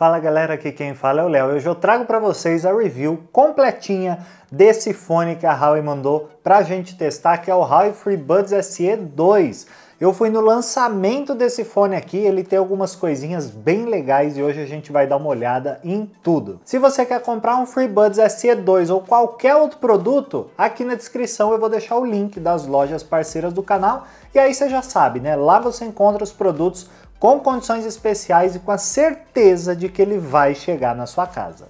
Fala galera, aqui quem fala é o Léo. Hoje eu trago para vocês a review completinha desse fone que a Huawei mandou para a gente testar, que é o Huawei FreeBuds SE 2. Eu fui no lançamento desse fone aqui, ele tem algumas coisinhas bem legais e hoje a gente vai dar uma olhada em tudo. Se você quer comprar um FreeBuds SE2 ou qualquer outro produto, aqui na descrição eu vou deixar o link das lojas parceiras do canal e aí você já sabe, né? Lá você encontra os produtos com condições especiais e com a certeza de que ele vai chegar na sua casa.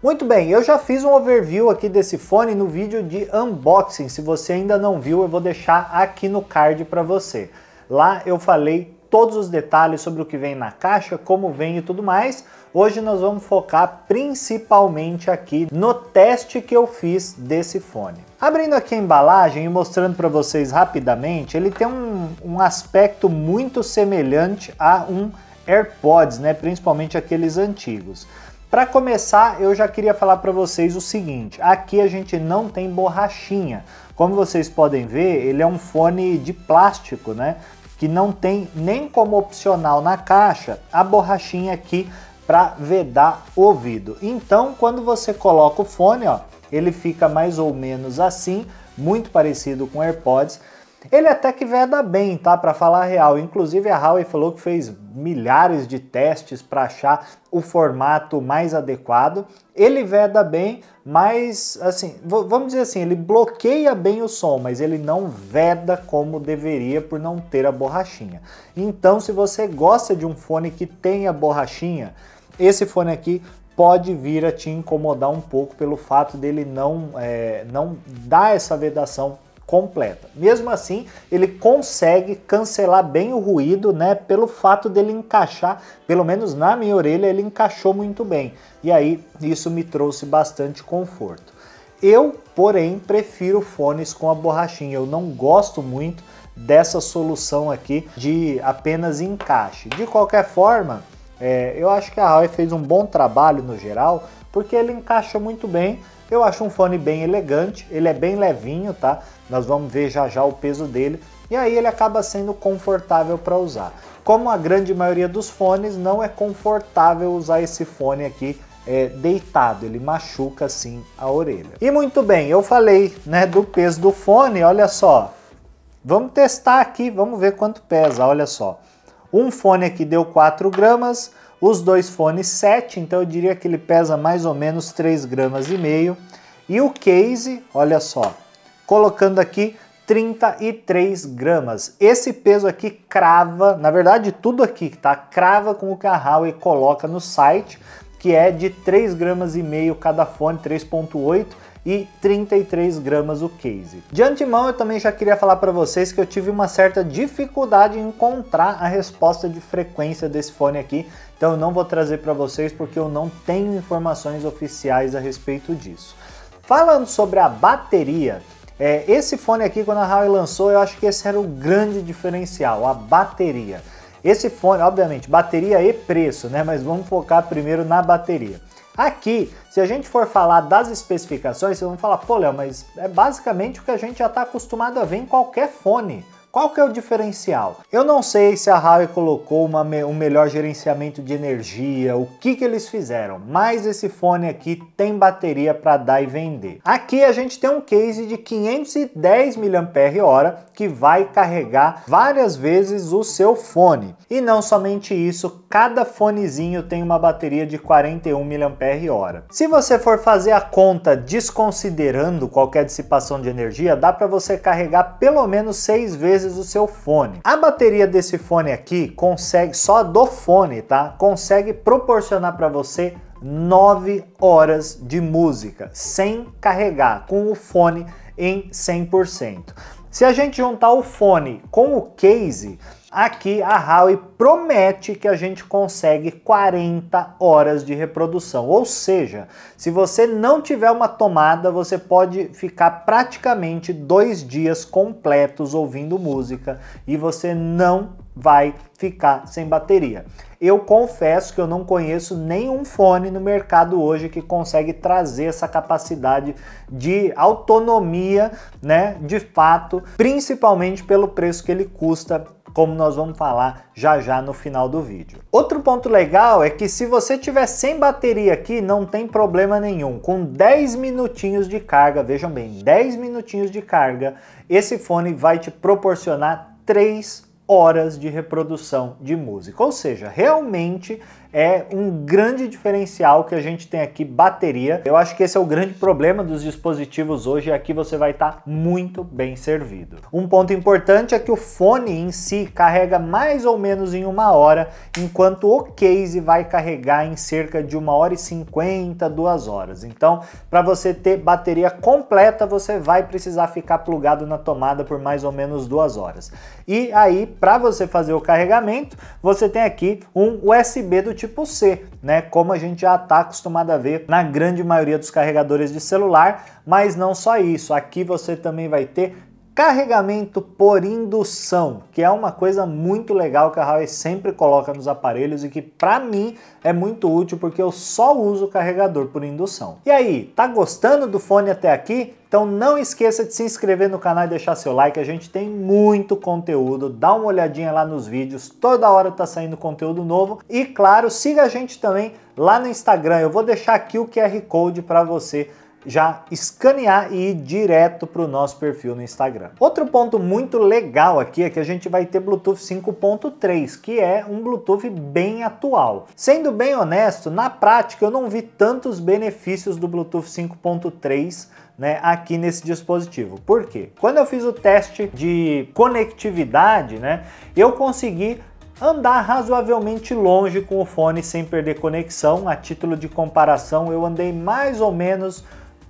Muito bem, eu já fiz um overview aqui desse fone no vídeo de unboxing. Se você ainda não viu, eu vou deixar aqui no card para você. Lá eu falei todos os detalhes sobre o que vem na caixa, como vem e tudo mais. Hoje nós vamos focar principalmente aqui no teste que eu fiz desse fone. Abrindo aqui a embalagem e mostrando para vocês rapidamente, ele tem um, um aspecto muito semelhante a um AirPods, né? principalmente aqueles antigos. Para começar, eu já queria falar para vocês o seguinte, aqui a gente não tem borrachinha. Como vocês podem ver, ele é um fone de plástico, né? Que não tem nem como opcional na caixa a borrachinha aqui para vedar ouvido. Então, quando você coloca o fone, ó, ele fica mais ou menos assim, muito parecido com AirPods. Ele até que veda bem, tá? Para falar a real. Inclusive a Huawei falou que fez milhares de testes para achar o formato mais adequado. Ele veda bem, mas assim, vamos dizer assim, ele bloqueia bem o som, mas ele não veda como deveria por não ter a borrachinha. Então, se você gosta de um fone que tenha borrachinha, esse fone aqui pode vir a te incomodar um pouco pelo fato dele não, é, não dar essa vedação completa. Mesmo assim, ele consegue cancelar bem o ruído, né? Pelo fato dele encaixar, pelo menos na minha orelha, ele encaixou muito bem. E aí, isso me trouxe bastante conforto. Eu, porém, prefiro fones com a borrachinha. Eu não gosto muito dessa solução aqui de apenas encaixe. De qualquer forma, é, eu acho que a Huawei fez um bom trabalho no geral, porque ele encaixa muito bem. Eu acho um fone bem elegante, ele é bem levinho, tá? Nós vamos ver já já o peso dele. E aí ele acaba sendo confortável para usar. Como a grande maioria dos fones, não é confortável usar esse fone aqui é, deitado, ele machuca assim a orelha. E muito bem, eu falei né, do peso do fone, olha só. Vamos testar aqui, vamos ver quanto pesa, olha só. Um fone aqui deu 4 gramas, os dois fones 7, então eu diria que ele pesa mais ou menos 3 gramas e meio. E o case, olha só, colocando aqui 33 gramas. Esse peso aqui crava, na verdade tudo aqui, que tá? Crava com o que a Huawei coloca no site, que é de 3 gramas e meio cada fone, 3.8 e 33 gramas o case. De antemão eu também já queria falar para vocês que eu tive uma certa dificuldade em encontrar a resposta de frequência desse fone aqui, então eu não vou trazer para vocês porque eu não tenho informações oficiais a respeito disso. Falando sobre a bateria, é, esse fone aqui quando a Huawei lançou eu acho que esse era o grande diferencial, a bateria. Esse fone, obviamente, bateria e preço, né? Mas vamos focar primeiro na bateria. Aqui, se a gente for falar das especificações, vocês vão falar, pô Léo, mas é basicamente o que a gente já está acostumado a ver em qualquer fone. Qual que é o diferencial? Eu não sei se a Huawei colocou uma, um melhor gerenciamento de energia, o que, que eles fizeram, mas esse fone aqui tem bateria para dar e vender. Aqui a gente tem um case de 510 mAh que vai carregar várias vezes o seu fone. E não somente isso, cada fonezinho tem uma bateria de 41 mAh. Se você for fazer a conta desconsiderando qualquer dissipação de energia, dá para você carregar pelo menos 6 vezes vezes o seu fone. A bateria desse fone aqui consegue, só do fone, tá? Consegue proporcionar para você 9 horas de música sem carregar, com o fone em 100%. Se a gente juntar o fone com o case, Aqui a Howie promete que a gente consegue 40 horas de reprodução. Ou seja, se você não tiver uma tomada, você pode ficar praticamente dois dias completos ouvindo música e você não vai ficar sem bateria. Eu confesso que eu não conheço nenhum fone no mercado hoje que consegue trazer essa capacidade de autonomia, né? De fato, principalmente pelo preço que ele custa como nós vamos falar já já no final do vídeo. Outro ponto legal é que se você tiver sem bateria aqui, não tem problema nenhum. Com 10 minutinhos de carga, vejam bem, 10 minutinhos de carga, esse fone vai te proporcionar 3 horas de reprodução de música. Ou seja, realmente é um grande diferencial que a gente tem aqui, bateria. Eu acho que esse é o grande problema dos dispositivos hoje, aqui é você vai estar tá muito bem servido. Um ponto importante é que o fone em si carrega mais ou menos em uma hora, enquanto o case vai carregar em cerca de uma hora e cinquenta, duas horas. Então, para você ter bateria completa, você vai precisar ficar plugado na tomada por mais ou menos duas horas. E aí, para você fazer o carregamento, você tem aqui um USB do tipo tipo C, né? Como a gente já está acostumado a ver na grande maioria dos carregadores de celular, mas não só isso, aqui você também vai ter Carregamento por indução, que é uma coisa muito legal que a Huawei sempre coloca nos aparelhos e que para mim é muito útil porque eu só uso carregador por indução. E aí, tá gostando do fone até aqui? Então não esqueça de se inscrever no canal e deixar seu like, a gente tem muito conteúdo, dá uma olhadinha lá nos vídeos, toda hora tá saindo conteúdo novo e claro, siga a gente também lá no Instagram, eu vou deixar aqui o QR Code para você já escanear e ir direto para o nosso perfil no Instagram. Outro ponto muito legal aqui é que a gente vai ter Bluetooth 5.3, que é um Bluetooth bem atual. Sendo bem honesto, na prática eu não vi tantos benefícios do Bluetooth 5.3 né, aqui nesse dispositivo. Por quê? Quando eu fiz o teste de conectividade, né, eu consegui andar razoavelmente longe com o fone sem perder conexão. A título de comparação, eu andei mais ou menos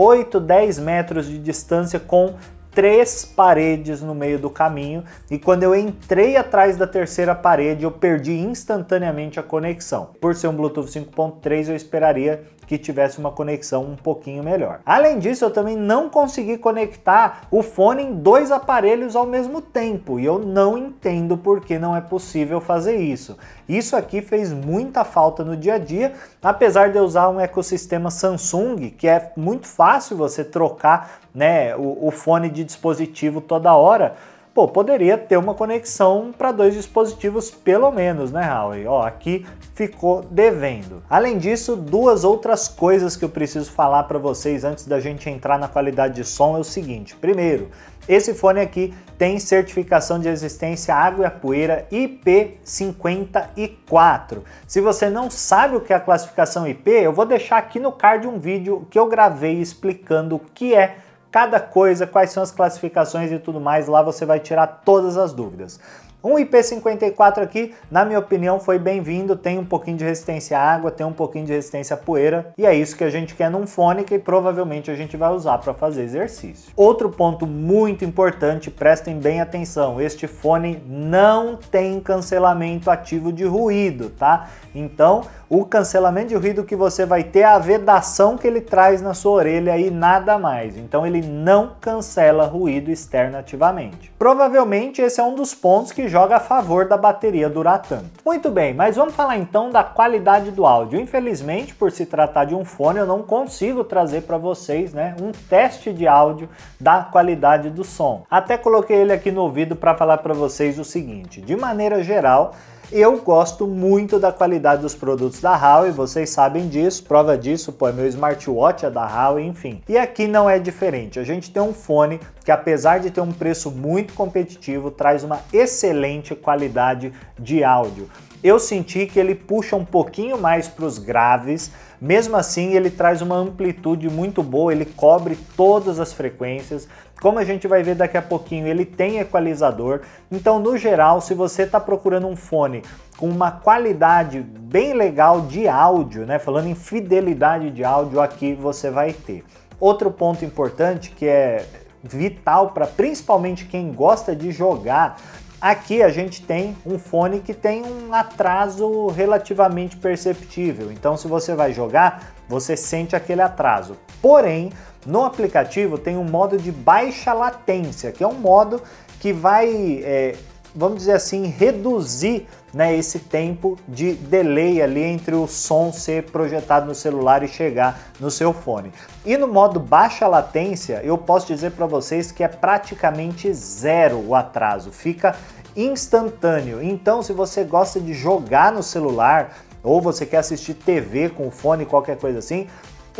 8, 10 metros de distância com três paredes no meio do caminho e quando eu entrei atrás da terceira parede eu perdi instantaneamente a conexão. Por ser um Bluetooth 5.3 eu esperaria que tivesse uma conexão um pouquinho melhor. Além disso, eu também não consegui conectar o fone em dois aparelhos ao mesmo tempo e eu não entendo por que não é possível fazer isso. Isso aqui fez muita falta no dia a dia, apesar de eu usar um ecossistema Samsung, que é muito fácil você trocar né, o, o fone de dispositivo toda hora pô, poderia ter uma conexão para dois dispositivos pelo menos, né, Howie? Ó, aqui ficou devendo. Além disso, duas outras coisas que eu preciso falar para vocês antes da gente entrar na qualidade de som é o seguinte. Primeiro, esse fone aqui tem certificação de resistência à água e à poeira IP54. Se você não sabe o que é a classificação IP, eu vou deixar aqui no card um vídeo que eu gravei explicando o que é cada coisa, quais são as classificações e tudo mais, lá você vai tirar todas as dúvidas. Um IP54 aqui, na minha opinião, foi bem-vindo, tem um pouquinho de resistência à água, tem um pouquinho de resistência à poeira, e é isso que a gente quer num fone que provavelmente a gente vai usar para fazer exercício. Outro ponto muito importante, prestem bem atenção, este fone não tem cancelamento ativo de ruído, tá? Então, o cancelamento de ruído que você vai ter é a vedação que ele traz na sua orelha e nada mais. Então ele não cancela ruído externo ativamente. Provavelmente esse é um dos pontos que joga a favor da bateria durar tanto. Muito bem, mas vamos falar então da qualidade do áudio. Infelizmente, por se tratar de um fone, eu não consigo trazer para vocês né, um teste de áudio da qualidade do som. Até coloquei ele aqui no ouvido para falar para vocês o seguinte, de maneira geral, eu gosto muito da qualidade dos produtos da Huawei, vocês sabem disso, prova disso, pô, é meu smartwatch é da Huawei, enfim. E aqui não é diferente, a gente tem um fone que apesar de ter um preço muito competitivo, traz uma excelente qualidade de áudio. Eu senti que ele puxa um pouquinho mais para os graves, mesmo assim ele traz uma amplitude muito boa, ele cobre todas as frequências, como a gente vai ver daqui a pouquinho, ele tem equalizador. Então, no geral, se você está procurando um fone com uma qualidade bem legal de áudio, né? Falando em fidelidade de áudio, aqui você vai ter. Outro ponto importante que é vital para principalmente quem gosta de jogar Aqui a gente tem um fone que tem um atraso relativamente perceptível. Então, se você vai jogar, você sente aquele atraso. Porém, no aplicativo tem um modo de baixa latência, que é um modo que vai, é, vamos dizer assim, reduzir né, esse tempo de delay ali entre o som ser projetado no celular e chegar no seu fone. E no modo baixa latência, eu posso dizer para vocês que é praticamente zero o atraso, fica instantâneo. Então, se você gosta de jogar no celular, ou você quer assistir TV com fone, qualquer coisa assim,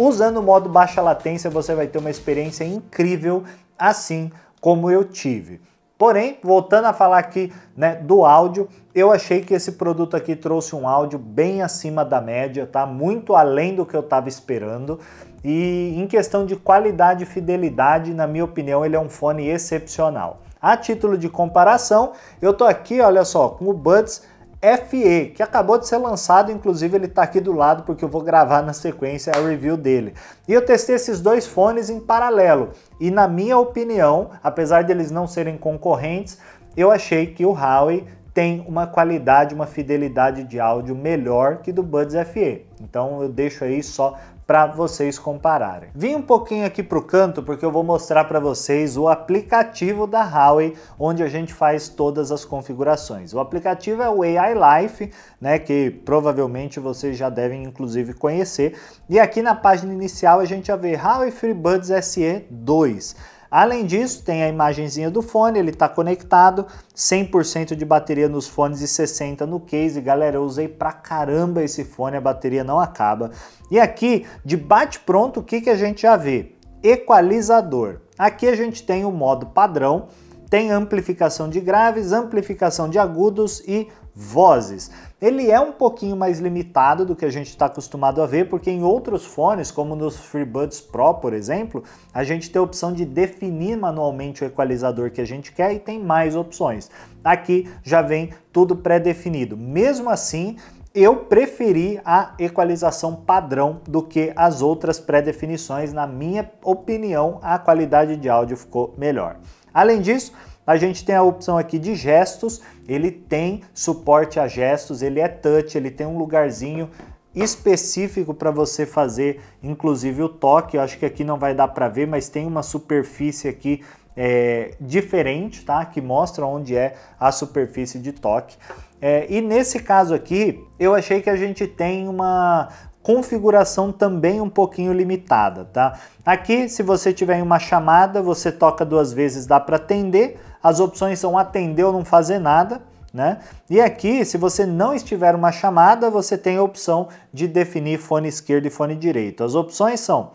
Usando o modo baixa latência, você vai ter uma experiência incrível, assim como eu tive. Porém, voltando a falar aqui né, do áudio, eu achei que esse produto aqui trouxe um áudio bem acima da média, tá? Muito além do que eu estava esperando. E em questão de qualidade e fidelidade, na minha opinião, ele é um fone excepcional. A título de comparação, eu tô aqui, olha só, com o Buds FE, que acabou de ser lançado, inclusive ele está aqui do lado porque eu vou gravar na sequência a review dele. E eu testei esses dois fones em paralelo e na minha opinião, apesar de eles não serem concorrentes, eu achei que o Huawei tem uma qualidade, uma fidelidade de áudio melhor que do Buds FE. Então eu deixo aí só para vocês compararem. Vim um pouquinho aqui para o canto porque eu vou mostrar para vocês o aplicativo da Huawei, onde a gente faz todas as configurações. O aplicativo é o AI Life, né, que provavelmente vocês já devem inclusive conhecer. E aqui na página inicial a gente já vê Huawei FreeBuds SE 2. Além disso, tem a imagenzinha do fone, ele está conectado, 100% de bateria nos fones e 60 no case. Galera, eu usei pra caramba esse fone, a bateria não acaba. E aqui, de bate pronto, o que, que a gente já vê? Equalizador. Aqui a gente tem o modo padrão, tem amplificação de graves, amplificação de agudos e vozes. Ele é um pouquinho mais limitado do que a gente está acostumado a ver, porque em outros fones, como nos FreeBuds Pro, por exemplo, a gente tem a opção de definir manualmente o equalizador que a gente quer e tem mais opções. Aqui já vem tudo pré-definido. Mesmo assim, eu preferi a equalização padrão do que as outras pré-definições. Na minha opinião, a qualidade de áudio ficou melhor. Além disso, a gente tem a opção aqui de gestos, ele tem suporte a gestos, ele é touch, ele tem um lugarzinho específico para você fazer, inclusive o toque. Eu acho que aqui não vai dar para ver, mas tem uma superfície aqui é, diferente, tá? Que mostra onde é a superfície de toque. É, e nesse caso aqui, eu achei que a gente tem uma configuração também um pouquinho limitada, tá? Aqui, se você tiver uma chamada, você toca duas vezes, dá para atender as opções são atender ou não fazer nada, né? E aqui, se você não estiver uma chamada, você tem a opção de definir fone esquerdo e fone direito. As opções são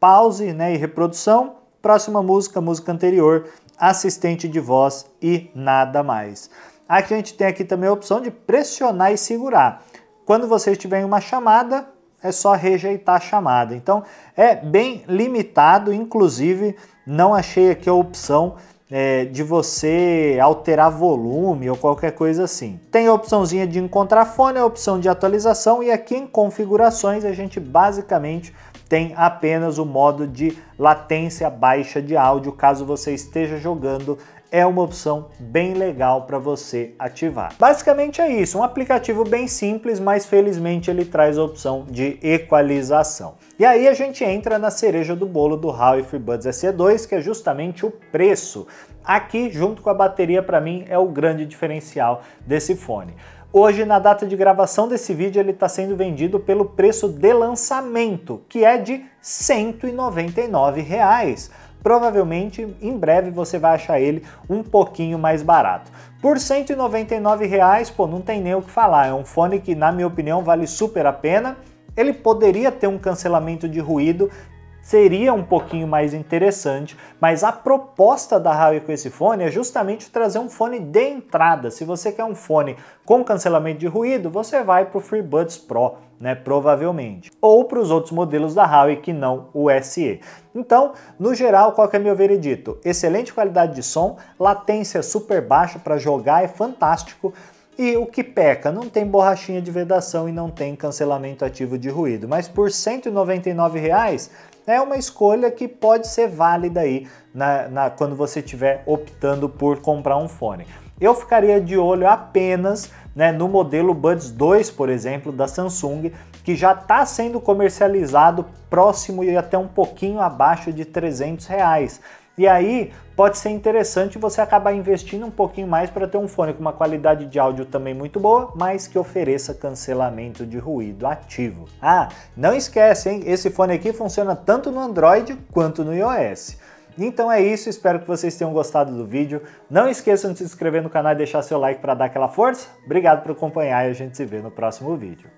pause né, e reprodução, próxima música, música anterior, assistente de voz e nada mais. Aqui a gente tem aqui também a opção de pressionar e segurar. Quando você estiver em uma chamada, é só rejeitar a chamada. Então é bem limitado, inclusive não achei aqui a opção é, de você alterar volume ou qualquer coisa assim. Tem a opçãozinha de encontrar fone, a opção de atualização e aqui em configurações a gente basicamente tem apenas o modo de latência baixa de áudio caso você esteja jogando é uma opção bem legal para você ativar. Basicamente é isso, um aplicativo bem simples, mas felizmente ele traz a opção de equalização. E aí a gente entra na cereja do bolo do Huawei FreeBuds SE2, que é justamente o preço. Aqui, junto com a bateria, para mim, é o grande diferencial desse fone. Hoje, na data de gravação desse vídeo, ele está sendo vendido pelo preço de lançamento, que é de R$ 199. Reais provavelmente em breve você vai achar ele um pouquinho mais barato. Por 199 reais, pô, não tem nem o que falar, é um fone que na minha opinião vale super a pena ele poderia ter um cancelamento de ruído seria um pouquinho mais interessante, mas a proposta da Huawei com esse fone é justamente trazer um fone de entrada. Se você quer um fone com cancelamento de ruído, você vai para o FreeBuds Pro, né, provavelmente. Ou para os outros modelos da Huawei que não o SE. Então, no geral, qual que é meu veredito? Excelente qualidade de som, latência super baixa para jogar é fantástico, e o que peca, não tem borrachinha de vedação e não tem cancelamento ativo de ruído, mas por R$ 199 reais, é uma escolha que pode ser válida aí na, na quando você estiver optando por comprar um fone. Eu ficaria de olho apenas né, no modelo Buds 2, por exemplo, da Samsung, que já está sendo comercializado próximo e até um pouquinho abaixo de 300 reais. E aí pode ser interessante você acabar investindo um pouquinho mais para ter um fone com uma qualidade de áudio também muito boa, mas que ofereça cancelamento de ruído ativo. Ah, não esquece, hein? Esse fone aqui funciona tanto no Android quanto no iOS. Então é isso, espero que vocês tenham gostado do vídeo. Não esqueçam de se inscrever no canal e deixar seu like para dar aquela força. Obrigado por acompanhar e a gente se vê no próximo vídeo.